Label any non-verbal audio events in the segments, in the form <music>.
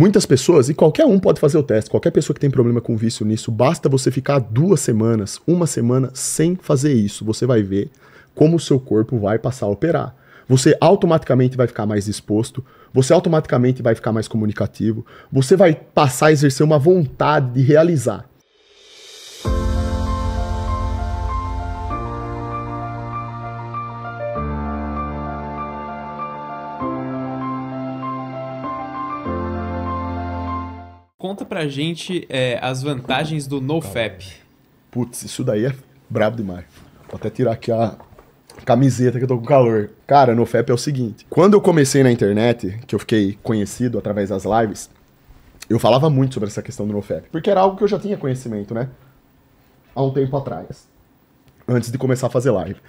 Muitas pessoas, e qualquer um pode fazer o teste, qualquer pessoa que tem problema com vício nisso, basta você ficar duas semanas, uma semana sem fazer isso. Você vai ver como o seu corpo vai passar a operar. Você automaticamente vai ficar mais disposto, você automaticamente vai ficar mais comunicativo, você vai passar a exercer uma vontade de realizar. conta pra gente é, as vantagens do NoFap. Putz, isso daí é brabo demais. Vou até tirar aqui a camiseta que eu tô com calor. Cara, NoFap é o seguinte. Quando eu comecei na internet, que eu fiquei conhecido através das lives, eu falava muito sobre essa questão do NoFap. Porque era algo que eu já tinha conhecimento, né? Há um tempo atrás. Antes de começar a fazer live.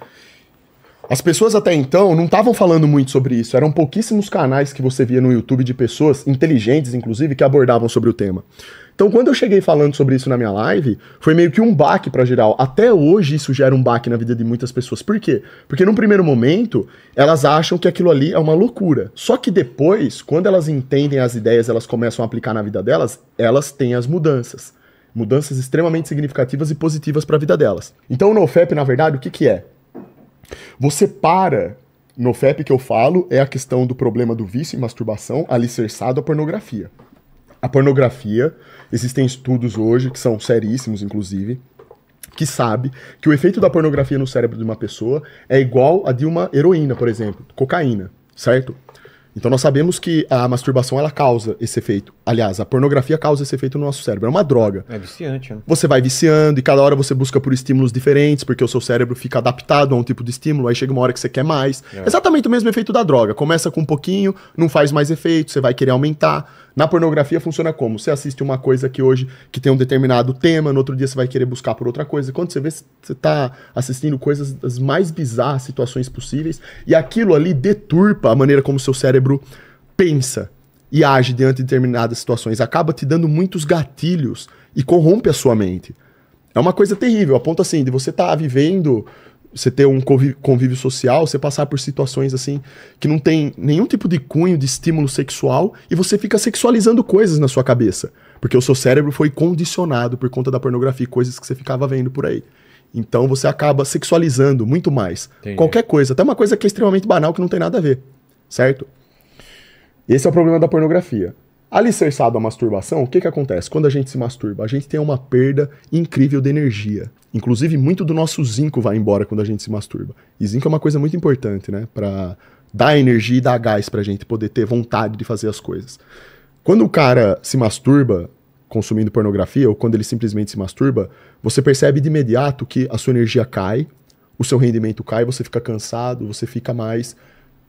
As pessoas até então não estavam falando muito sobre isso. Eram pouquíssimos canais que você via no YouTube de pessoas inteligentes, inclusive, que abordavam sobre o tema. Então, quando eu cheguei falando sobre isso na minha live, foi meio que um baque para geral. Até hoje isso gera um baque na vida de muitas pessoas. Por quê? Porque num primeiro momento, elas acham que aquilo ali é uma loucura. Só que depois, quando elas entendem as ideias, elas começam a aplicar na vida delas, elas têm as mudanças. Mudanças extremamente significativas e positivas para a vida delas. Então, o NoFap, na verdade, o que, que é? Você para. No FEP que eu falo é a questão do problema do vício em masturbação alicerçado à pornografia. A pornografia, existem estudos hoje, que são seríssimos, inclusive, que sabe que o efeito da pornografia no cérebro de uma pessoa é igual a de uma heroína, por exemplo, cocaína, certo? Então nós sabemos que a masturbação ela causa esse efeito. Aliás, a pornografia causa esse efeito no nosso cérebro. É uma droga. É viciante, né? Você vai viciando e cada hora você busca por estímulos diferentes, porque o seu cérebro fica adaptado a um tipo de estímulo, aí chega uma hora que você quer mais. É. Exatamente o mesmo efeito da droga. Começa com um pouquinho, não faz mais efeito, você vai querer aumentar. Na pornografia funciona como? Você assiste uma coisa que hoje que tem um determinado tema, no outro dia você vai querer buscar por outra coisa. Quando você vê, você está assistindo coisas das mais bizarras situações possíveis, e aquilo ali deturpa a maneira como seu cérebro pensa e age diante de determinadas situações. Acaba te dando muitos gatilhos e corrompe a sua mente. É uma coisa terrível, a ponto assim de você estar tá vivendo você ter um convívio, social, você passar por situações assim que não tem nenhum tipo de cunho de estímulo sexual e você fica sexualizando coisas na sua cabeça, porque o seu cérebro foi condicionado por conta da pornografia, coisas que você ficava vendo por aí. Então você acaba sexualizando muito mais Entendi. qualquer coisa, até uma coisa que é extremamente banal que não tem nada a ver, certo? Esse é o problema da pornografia. Alicerçado à masturbação, o que, que acontece? Quando a gente se masturba, a gente tem uma perda incrível de energia. Inclusive, muito do nosso zinco vai embora quando a gente se masturba. E zinco é uma coisa muito importante, né? Pra dar energia e dar gás pra gente poder ter vontade de fazer as coisas. Quando o cara se masturba consumindo pornografia, ou quando ele simplesmente se masturba, você percebe de imediato que a sua energia cai, o seu rendimento cai, você fica cansado, você fica mais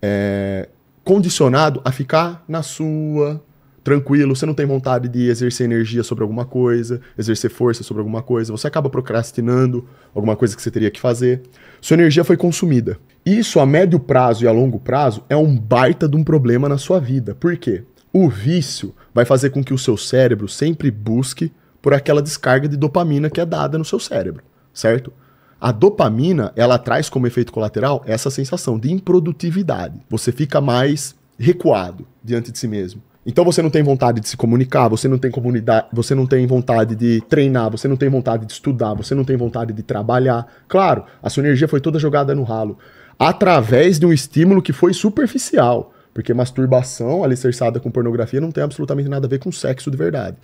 é, condicionado a ficar na sua, tranquilo, você não tem vontade de exercer energia sobre alguma coisa, exercer força sobre alguma coisa, você acaba procrastinando alguma coisa que você teria que fazer. Sua energia foi consumida. Isso a médio prazo e a longo prazo é um baita de um problema na sua vida. Por quê? O vício vai fazer com que o seu cérebro sempre busque por aquela descarga de dopamina que é dada no seu cérebro, certo? A dopamina, ela traz como efeito colateral essa sensação de improdutividade. Você fica mais recuado diante de si mesmo então você não tem vontade de se comunicar, você não tem comunidade, você não tem vontade de treinar, você não tem vontade de estudar, você não tem vontade de trabalhar. Claro, a sua energia foi toda jogada no ralo através de um estímulo que foi superficial, porque masturbação alicerçada com pornografia não tem absolutamente nada a ver com sexo de verdade.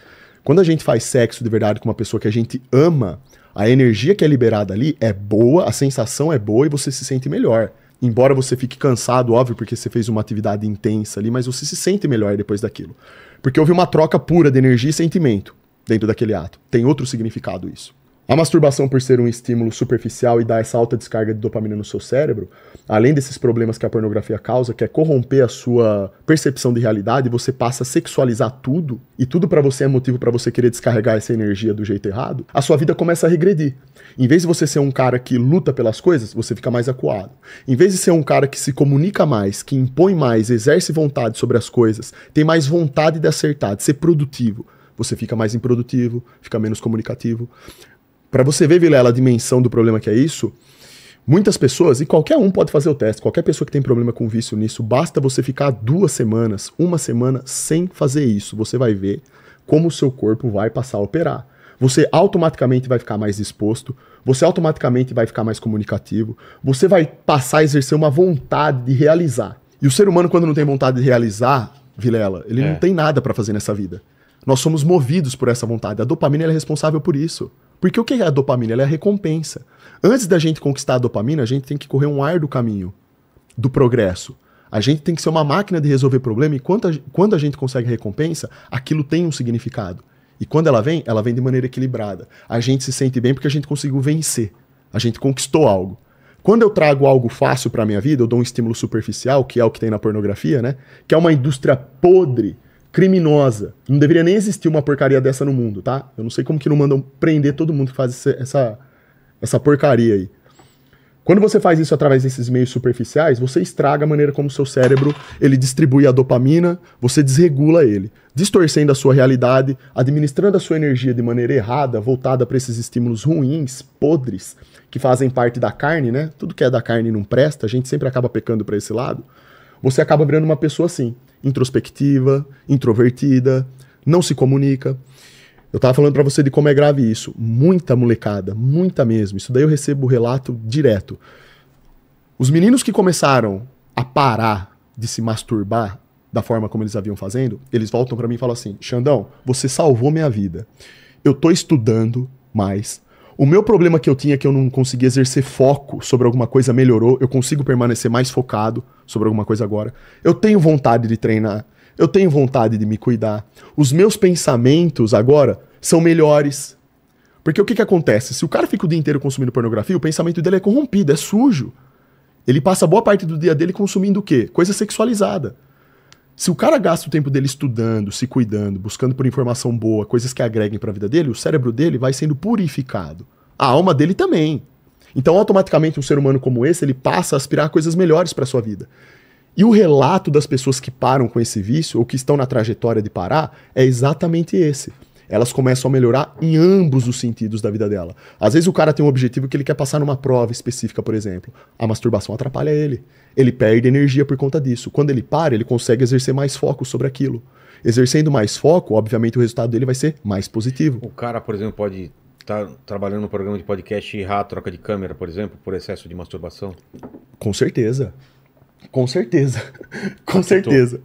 Quando a gente faz sexo de verdade com uma pessoa que a gente ama, a energia que é liberada ali é boa, a sensação é boa e você se sente melhor. Embora você fique cansado, óbvio, porque você fez uma atividade intensa ali, mas você se sente melhor depois daquilo. Porque houve uma troca pura de energia e sentimento dentro daquele ato. Tem outro significado isso. A masturbação, por ser um estímulo superficial e dar essa alta descarga de dopamina no seu cérebro, além desses problemas que a pornografia causa, que é corromper a sua percepção de realidade, você passa a sexualizar tudo, e tudo para você é motivo para você querer descarregar essa energia do jeito errado, a sua vida começa a regredir. Em vez de você ser um cara que luta pelas coisas, você fica mais acuado. Em vez de ser um cara que se comunica mais, que impõe mais, exerce vontade sobre as coisas, tem mais vontade de acertar, de ser produtivo, você fica mais improdutivo, fica menos comunicativo. Para você ver, Vilela, a dimensão do problema que é isso, muitas pessoas, e qualquer um pode fazer o teste, qualquer pessoa que tem problema com vício nisso, basta você ficar duas semanas, uma semana sem fazer isso. Você vai ver como o seu corpo vai passar a operar. Você automaticamente vai ficar mais disposto, você automaticamente vai ficar mais comunicativo, você vai passar a exercer uma vontade de realizar. E o ser humano, quando não tem vontade de realizar, Vilela, ele é. não tem nada para fazer nessa vida. Nós somos movidos por essa vontade. A dopamina é responsável por isso. Porque o que é a dopamina? Ela é a recompensa. Antes da gente conquistar a dopamina, a gente tem que correr um ar do caminho, do progresso. A gente tem que ser uma máquina de resolver problema e quando a, quando a gente consegue recompensa, aquilo tem um significado. E quando ela vem, ela vem de maneira equilibrada. A gente se sente bem porque a gente conseguiu vencer. A gente conquistou algo. Quando eu trago algo fácil para minha vida, eu dou um estímulo superficial, que é o que tem na pornografia, né? Que é uma indústria podre criminosa. Não deveria nem existir uma porcaria dessa no mundo, tá? Eu não sei como que não mandam prender todo mundo que faz essa, essa porcaria aí. Quando você faz isso através desses meios superficiais, você estraga a maneira como seu cérebro ele distribui a dopamina, você desregula ele, distorcendo a sua realidade, administrando a sua energia de maneira errada, voltada para esses estímulos ruins, podres, que fazem parte da carne, né? Tudo que é da carne não presta, a gente sempre acaba pecando para esse lado. Você acaba virando uma pessoa assim, introspectiva, introvertida, não se comunica. Eu tava falando para você de como é grave isso. Muita molecada, muita mesmo. Isso daí eu recebo relato direto. Os meninos que começaram a parar de se masturbar da forma como eles haviam fazendo, eles voltam para mim e falam assim: "Xandão, você salvou minha vida. Eu tô estudando mais, o meu problema que eu tinha é que eu não conseguia exercer foco sobre alguma coisa melhorou. Eu consigo permanecer mais focado sobre alguma coisa agora. Eu tenho vontade de treinar. Eu tenho vontade de me cuidar. Os meus pensamentos agora são melhores. Porque o que, que acontece? Se o cara fica o dia inteiro consumindo pornografia, o pensamento dele é corrompido, é sujo. Ele passa boa parte do dia dele consumindo o quê? Coisa sexualizada. Se o cara gasta o tempo dele estudando, se cuidando, buscando por informação boa, coisas que agreguem para a vida dele, o cérebro dele vai sendo purificado. A alma dele também. Então, automaticamente, um ser humano como esse, ele passa a aspirar coisas melhores para sua vida. E o relato das pessoas que param com esse vício ou que estão na trajetória de parar é exatamente esse elas começam a melhorar em ambos os sentidos da vida dela. Às vezes o cara tem um objetivo que ele quer passar numa prova específica, por exemplo. A masturbação atrapalha ele. Ele perde energia por conta disso. Quando ele para, ele consegue exercer mais foco sobre aquilo. Exercendo mais foco, obviamente o resultado dele vai ser mais positivo. O cara, por exemplo, pode tá trabalhando no programa de podcast e errar a troca de câmera, por exemplo, por excesso de masturbação? Com certeza. Com certeza. <laughs> Com Acertou. certeza.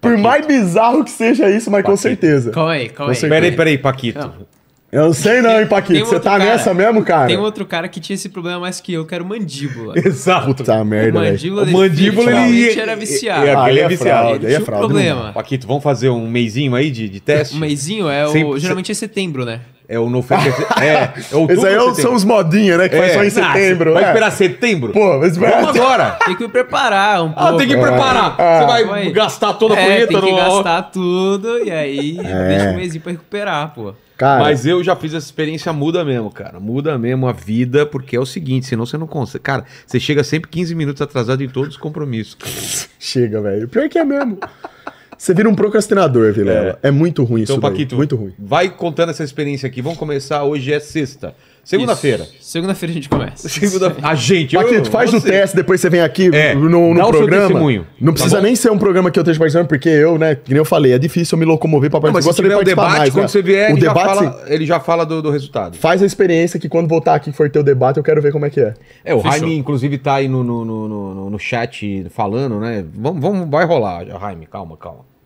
Por mais bizarro que seja isso, mas Paquito. com certeza. Calma aí, calma aí. Peraí, peraí, Paquito. Não. Eu não sei não, hein, Paquito. Você tá cara, nessa mesmo, cara? Tem outro cara que tinha esse problema mais que eu, que era o mandíbula. <laughs> Exato. Puta merda, velho. Mandíbula, o mandíbula ele era viciado. É, ah, ele é, é viciado. É ele, é fraude. problema. Paquito, vamos fazer um meizinho aí de, de teste? Um meizinho é o... Sempre... Geralmente é setembro, né? É o novo Faker. <laughs> é, é outubro, Esses aí é são os modinha, né? Que é. faz só em ah, setembro. Ah, vai é. esperar setembro? Pô, mas espera. Vamos <laughs> agora. Tem que me preparar um pouco. Ah, tem que preparar. É. Você vai, gastar toda a punheta tem que no... gastar tudo e aí deixa um mês pra recuperar, pô. Cara. Mas eu já fiz essa experiência, muda mesmo, cara. Muda mesmo a vida, porque é o seguinte, senão você não consegue. Cara, você chega sempre 15 minutos atrasado em todos os compromissos. chega, velho. Pior que é mesmo. Você vira um procrastinador, Vilela. É, é muito ruim então, isso Paquito, daí. Muito ruim. Vai contando essa experiência aqui. Vamos começar. Hoje é sexta. Segunda-feira. Segunda-feira a gente começa. <laughs> Segunda... A gente. Eu, Paquito, faz o teste, depois você vem aqui é, no, no programa. não precisa tá nem ser um programa que eu esteja participando, porque eu, né, que nem eu falei, é difícil eu me locomover para participar. Não, mas se tiver o debate, mais, quando né? você vier, o ele, debate, já fala, ele já fala do, do, resultado. Faz a experiência que quando voltar aqui for ter o debate, eu quero ver como é que é. É, o Jaime, inclusive, tá aí no, no, no, no, no chat falando, né? Vamos, vamos, vai rolar, Jaime, calma, calma.